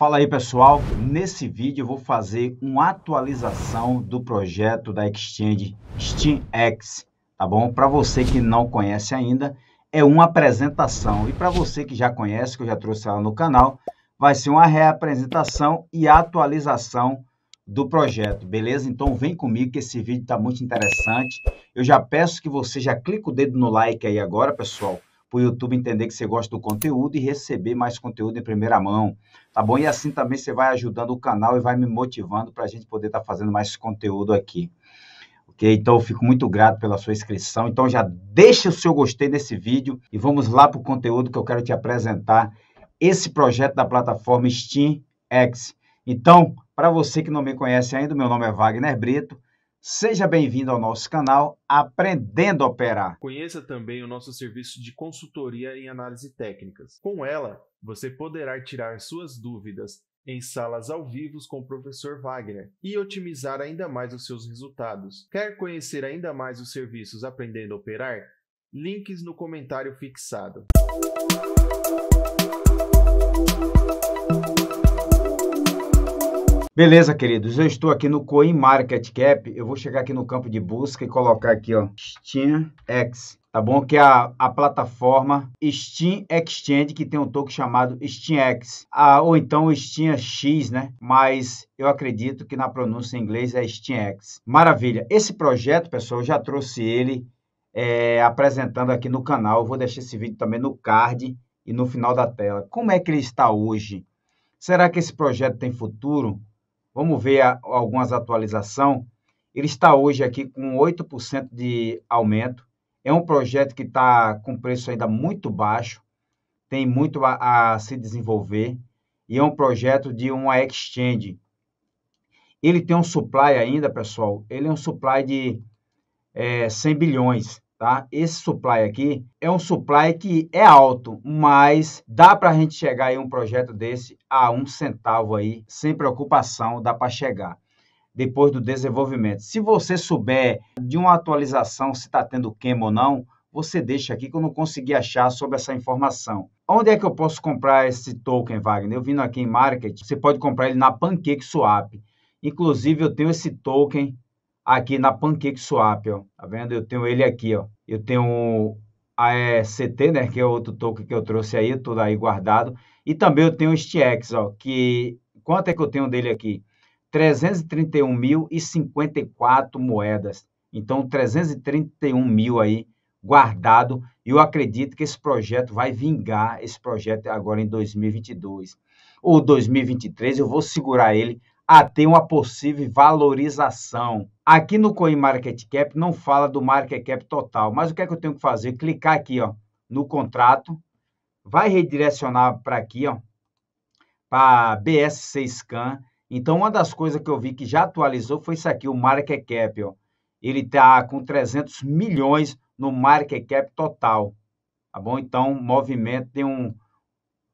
Fala aí pessoal, nesse vídeo eu vou fazer uma atualização do projeto da Exchange SteamX, tá bom? Para você que não conhece ainda, é uma apresentação e para você que já conhece, que eu já trouxe ela no canal, vai ser uma reapresentação e atualização do projeto, beleza? Então vem comigo que esse vídeo está muito interessante. Eu já peço que você já clique o dedo no like aí agora, pessoal, para o YouTube entender que você gosta do conteúdo e receber mais conteúdo em primeira mão, tá bom? E assim também você vai ajudando o canal e vai me motivando para a gente poder estar tá fazendo mais conteúdo aqui. Ok? Então eu fico muito grato pela sua inscrição. Então já deixa o seu gostei nesse vídeo e vamos lá para o conteúdo que eu quero te apresentar. Esse projeto da plataforma Steam X. Então, para você que não me conhece ainda, meu nome é Wagner Brito. Seja bem-vindo ao nosso canal Aprendendo a Operar. Conheça também o nosso serviço de consultoria em análise técnicas. Com ela, você poderá tirar suas dúvidas em salas ao vivo com o professor Wagner e otimizar ainda mais os seus resultados. Quer conhecer ainda mais os serviços Aprendendo a Operar? Links no comentário fixado. Beleza, queridos. Eu estou aqui no Coin Market Cap. Eu vou chegar aqui no campo de busca e colocar aqui, ó, SteamX. tá bom? Que é a, a plataforma Steam Exchange, que tem um token chamado SteamX, ah, ou então Steam X, né? Mas eu acredito que na pronúncia em inglês é SteamX. Maravilha! Esse projeto, pessoal, eu já trouxe ele é, apresentando aqui no canal. Eu vou deixar esse vídeo também no card e no final da tela. Como é que ele está hoje? Será que esse projeto tem futuro? Vamos ver a, algumas atualizações. Ele está hoje aqui com 8% de aumento. É um projeto que está com preço ainda muito baixo, tem muito a, a se desenvolver e é um projeto de uma exchange. Ele tem um supply ainda, pessoal. Ele é um supply de é, eh, 100 bilhões tá? Esse supply aqui é um supply que é alto, mas dá para a gente chegar em um projeto desse a um centavo aí, sem preocupação, dá para chegar depois do desenvolvimento. Se você souber de uma atualização, se está tendo queima ou não, você deixa aqui que eu não consegui achar sobre essa informação. Onde é que eu posso comprar esse token, Wagner? Eu vindo aqui em Market, você pode comprar ele na PancakeSwap. Inclusive, eu tenho esse token aqui na PancakeSwap, ó. Tá vendo? Eu tenho ele aqui, ó. Eu tenho a AECT, né? Que é outro token que eu trouxe aí, tudo aí guardado. E também eu tenho este X, ó. Que quanto é que eu tenho dele aqui? 331.054 moedas. Então, 331 mil aí guardado. E eu acredito que esse projeto vai vingar esse projeto agora em 2022 ou 2023. Eu vou segurar ele a ter uma possível valorização. Aqui no Coin Market Cap não fala do market cap total, mas o que é que eu tenho que fazer? Clicar aqui, ó, no contrato, vai redirecionar para aqui, ó, para BSC Scan. Então, uma das coisas que eu vi que já atualizou foi isso aqui, o market cap, ó. Ele tá com 300 milhões no market cap total, tá bom? Então, movimento tem um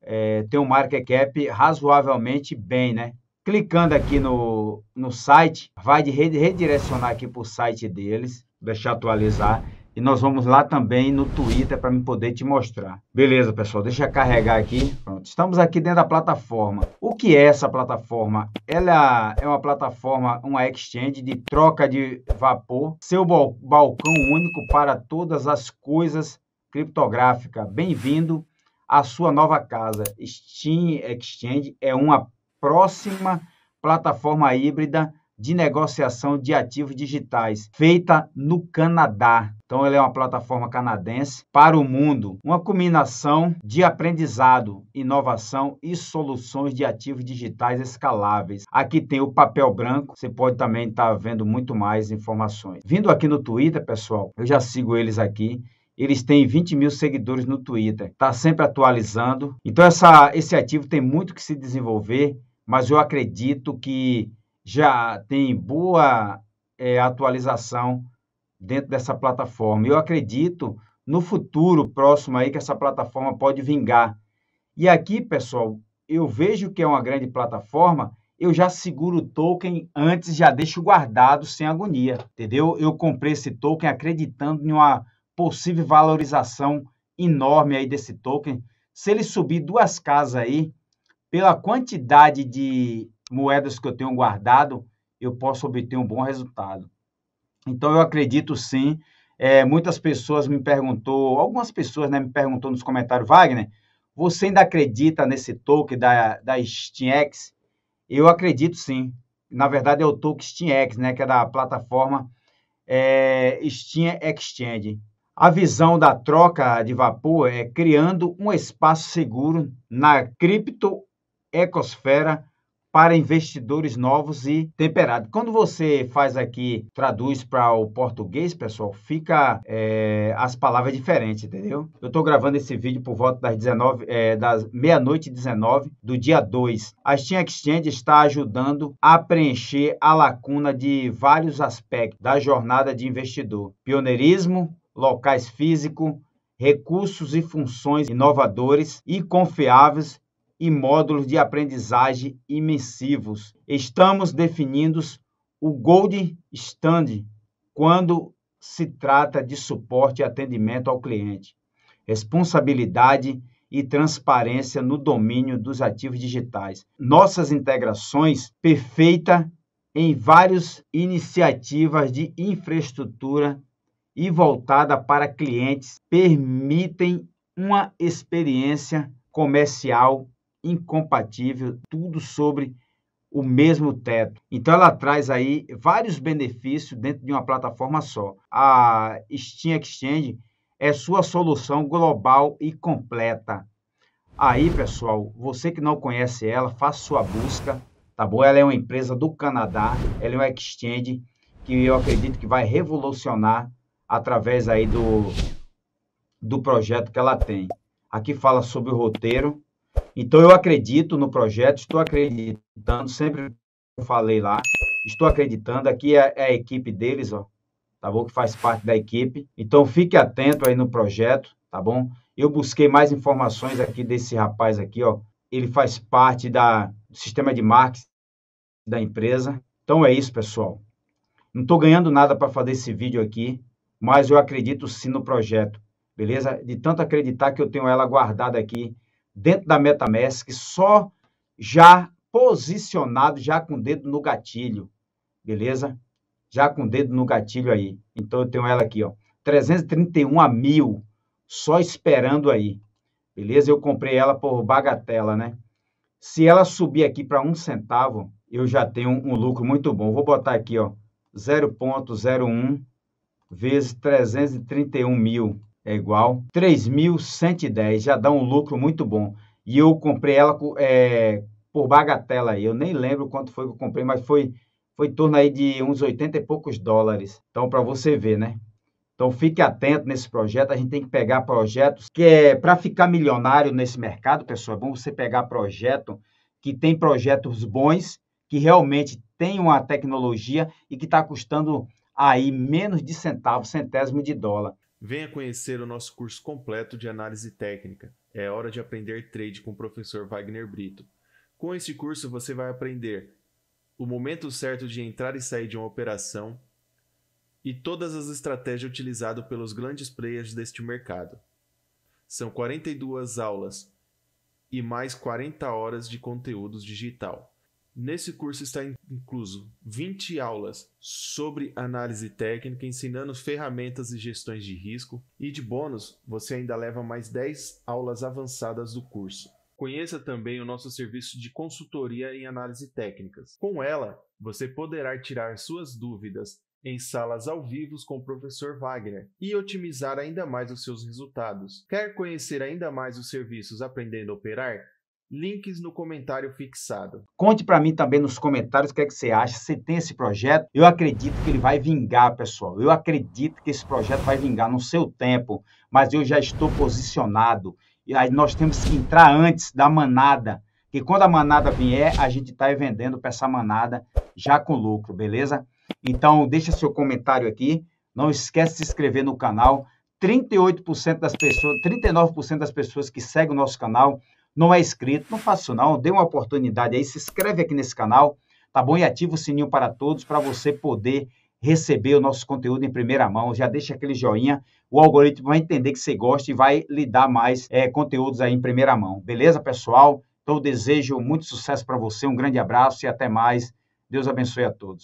é, tem um market cap razoavelmente bem, né? Clicando aqui no, no site, vai de redirecionar aqui para o site deles, deixar atualizar. E nós vamos lá também no Twitter para me poder te mostrar. Beleza, pessoal, deixa eu carregar aqui. Pronto, estamos aqui dentro da plataforma. O que é essa plataforma? Ela é uma plataforma, uma exchange de troca de vapor, seu balcão único para todas as coisas criptográficas. Bem-vindo à sua nova casa. Steam Exchange é uma próxima plataforma híbrida de negociação de ativos digitais, feita no Canadá. Então, ela é uma plataforma canadense para o mundo, uma combinação de aprendizado, inovação e soluções de ativos digitais escaláveis. Aqui tem o papel branco, você pode também estar tá vendo muito mais informações. Vindo aqui no Twitter, pessoal, eu já sigo eles aqui. Eles têm 20 mil seguidores no Twitter, está sempre atualizando. Então, essa, esse ativo tem muito que se desenvolver mas eu acredito que já tem boa é, atualização dentro dessa plataforma. Eu acredito no futuro próximo aí que essa plataforma pode vingar. E aqui, pessoal, eu vejo que é uma grande plataforma, eu já seguro o token antes, já deixo guardado sem agonia, entendeu? Eu comprei esse token acreditando em uma possível valorização enorme aí desse token. Se ele subir duas casas aí, pela quantidade de moedas que eu tenho guardado, eu posso obter um bom resultado. Então eu acredito sim. É, muitas pessoas me perguntou, algumas pessoas né, me perguntou nos comentários, Wagner, você ainda acredita nesse token da, da SteamX? Eu acredito sim. Na verdade é o token SteamX, né, que é da plataforma é, Steam Exchange. A visão da troca de vapor é criando um espaço seguro na cripto Ecosfera para investidores novos e temperado. Quando você faz aqui, traduz para o português, pessoal, fica é, as palavras diferentes, entendeu? Eu estou gravando esse vídeo por volta das 19, é, das meia-noite 19 do dia 2. A Steam Exchange está ajudando a preencher a lacuna de vários aspectos da jornada de investidor. Pioneirismo, locais físico, recursos e funções inovadores e confiáveis e módulos de aprendizagem imensivos. Estamos definindo o gold stand quando se trata de suporte e atendimento ao cliente. Responsabilidade e transparência no domínio dos ativos digitais. Nossas integrações perfeita em várias iniciativas de infraestrutura e voltada para clientes permitem uma experiência comercial incompatível, tudo sobre o mesmo teto. Então ela traz aí vários benefícios dentro de uma plataforma só. A Steam Exchange é sua solução global e completa. Aí, pessoal, você que não conhece ela, faça sua busca, tá bom? Ela é uma empresa do Canadá, ela é uma exchange que eu acredito que vai revolucionar através aí do, do projeto que ela tem. Aqui fala sobre o roteiro, então, eu acredito no projeto, estou acreditando, sempre falei lá, estou acreditando. Aqui é, é a equipe deles, ó, tá bom? Que faz parte da equipe. Então, fique atento aí no projeto, tá bom? Eu busquei mais informações aqui desse rapaz aqui, ó. Ele faz parte da, do sistema de marketing da empresa. Então, é isso, pessoal. Não estou ganhando nada para fazer esse vídeo aqui, mas eu acredito sim no projeto, beleza? De tanto acreditar que eu tenho ela guardada aqui dentro da MetaMask, só já posicionado, já com o dedo no gatilho, beleza? Já com o dedo no gatilho aí. Então, eu tenho ela aqui, ó, 331 a mil, só esperando aí, beleza? Eu comprei ela por bagatela, né? Se ela subir aqui para um centavo, eu já tenho um, lucro muito bom. Vou botar aqui, ó, 0.01 vezes 331 mil é igual 3.110, já dá um lucro muito bom. E eu comprei ela é, por bagatela aí, eu nem lembro quanto foi que eu comprei, mas foi, foi em torno aí de uns 80 e poucos dólares. Então, para você ver, né? Então fique atento nesse projeto, a gente tem que pegar projetos que é para ficar milionário nesse mercado, pessoal, é bom você pegar projeto que tem projetos bons, que realmente tem uma tecnologia e que está custando aí menos de centavo, centésimo de dólar. Venha conhecer o nosso curso completo de análise técnica. É hora de aprender trade com o professor Wagner Brito. Com este curso você vai aprender o momento certo de entrar e sair de uma operação e todas as estratégias utilizadas pelos grandes players deste mercado. São 42 aulas e mais 40 horas de conteúdos digital. Nesse curso está incluso 20 aulas sobre análise técnica, ensinando ferramentas e gestões de risco, e de bônus, você ainda leva mais 10 aulas avançadas do curso. Conheça também o nosso serviço de consultoria em análise técnicas. Com ela, você poderá tirar suas dúvidas em salas ao vivo com o professor Wagner e otimizar ainda mais os seus resultados. Quer conhecer ainda mais os serviços Aprendendo a Operar? links no comentário fixado. Conte para mim também nos comentários o que, é que você acha, se tem esse projeto. Eu acredito que ele vai vingar, pessoal. Eu acredito que esse projeto vai vingar no seu tempo, mas eu já estou posicionado. E aí nós temos que entrar antes da manada. E quando a manada vier, a gente está vendendo para essa manada já com lucro, beleza? Então, deixa seu comentário aqui. Não esquece de se inscrever no canal. 38% das pessoas, 39% das pessoas que seguem o nosso canal não é inscrito, não faça isso não, dê uma oportunidade aí, se inscreve aqui nesse canal, tá bom? E ativa o sininho para todos para você poder receber o nosso conteúdo em primeira mão. Já deixa aquele joinha, o algoritmo vai entender que você gosta e vai lhe dar mais é, conteúdos aí em primeira mão. Beleza, pessoal? Então, desejo muito sucesso para você, um grande abraço e até mais. Deus abençoe a todos.